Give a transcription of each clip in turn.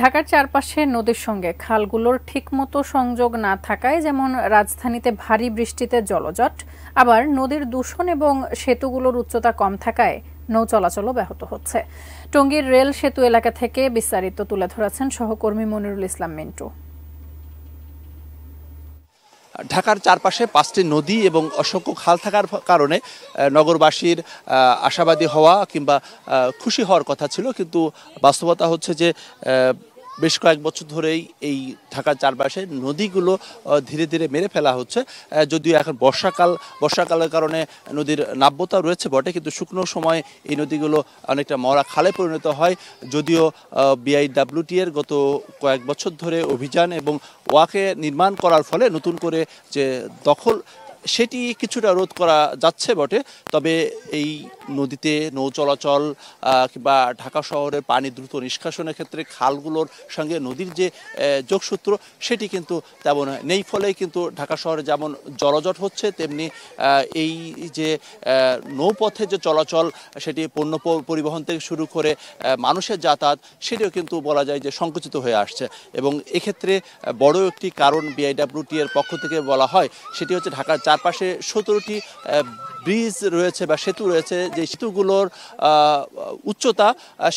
ঢাকার চারপাশে নদীর সঙ্গে খালগুলোর ঠিকমতো সংযোগ না থাকায় যেমন রাজধানীতে ভারী বৃষ্টিতে জলজট আবার নদীর দূষণ এবং সেতুগুলোর উচ্চতা কম থাকায় নৌ চলাচলও ব্যাহত হচ্ছে টঙ্গীর রেল সেতু এলাকা থেকে বিস্তারিত তুলে ধরেছেন সহকর্মী মনিরুল ইসলাম মিন্টু ঢাকার চারপাশে পাঁচটি নদী এবং অসংখ্য খাল থাকার কারণে নগরবাসীর আশাবাদী হওয়া কিংবা খুশি হওয়ার কথা ছিল কিন্তু বাস্তবতা হচ্ছে যে বেশ কয়েক বছর ধরেই এই ঢাকার চারপাশে নদীগুলো ধীরে ধীরে মেরে ফেলা হচ্ছে যদিও এখন বর্ষাকাল বর্ষাকালের কারণে নদীর নাব্যতা রয়েছে বটে কিন্তু শুকনো সময় এই নদীগুলো অনেকটা মরা খালে পরিণত হয় যদিও বিআইডাব্লিউটিএর গত কয়েক বছর ধরে অভিযান এবং ওয়াকে নির্মাণ করার ফলে নতুন করে যে দখল সেটি কিছুটা রোধ করা যাচ্ছে বটে তবে এই নদীতে নৌ চলাচল কিংবা ঢাকা শহরের পানি দ্রুত নিষ্কাশনের ক্ষেত্রে খালগুলোর সঙ্গে নদীর যে যোগসূত্র সেটি কিন্তু তেমন নেই ফলে কিন্তু ঢাকা শহরে যেমন জলজট হচ্ছে তেমনি এই যে নৌপথে যে চলাচল সেটি পণ্য পরিবহন থেকে শুরু করে মানুষের যাতায়াত সেটিও কিন্তু বলা যায় যে সংকুচিত হয়ে আসছে এবং এক্ষেত্রে বড় একটি কারণ বিআইডাব্লিউটি এর পক্ষ থেকে বলা হয় সেটি হচ্ছে ঢাকার চারপাশে সতেরোটি ব্রিজ রয়েছে বা সেতু রয়েছে যে সেতুগুলোর উচ্চতা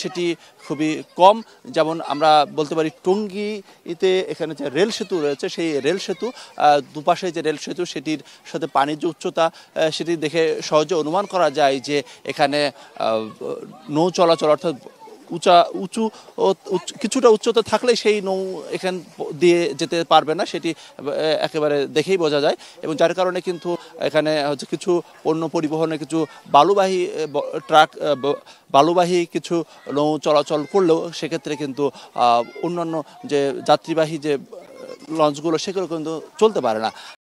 সেটি খুবই কম যেমন আমরা বলতে পারি টঙ্গিতে এখানে যে রেল সেতু রয়েছে সেই রেল সেতু দুপাশে যে রেল সেতু সেটির সাথে পানির যে উচ্চতা সেটি দেখে সহজে অনুমান করা যায় যে এখানে নৌ চলাচল অর্থাৎ উঁচা উঁচু কিছুটা উচ্চতা থাকলে সেই নৌ এখান দিয়ে যেতে পারবে না সেটি একেবারে দেখেই বোঝা যায় এবং যার কারণে কিন্তু এখানে হচ্ছে কিছু পণ্য পরিবহনে কিছু বালুবাহী ট্রাক বালুবাহী কিছু নৌ চলাচল করলেও সেক্ষেত্রে কিন্তু অন্যান্য যে যাত্রীবাহী যে লঞ্চগুলো সেগুলো কিন্তু চলতে পারে না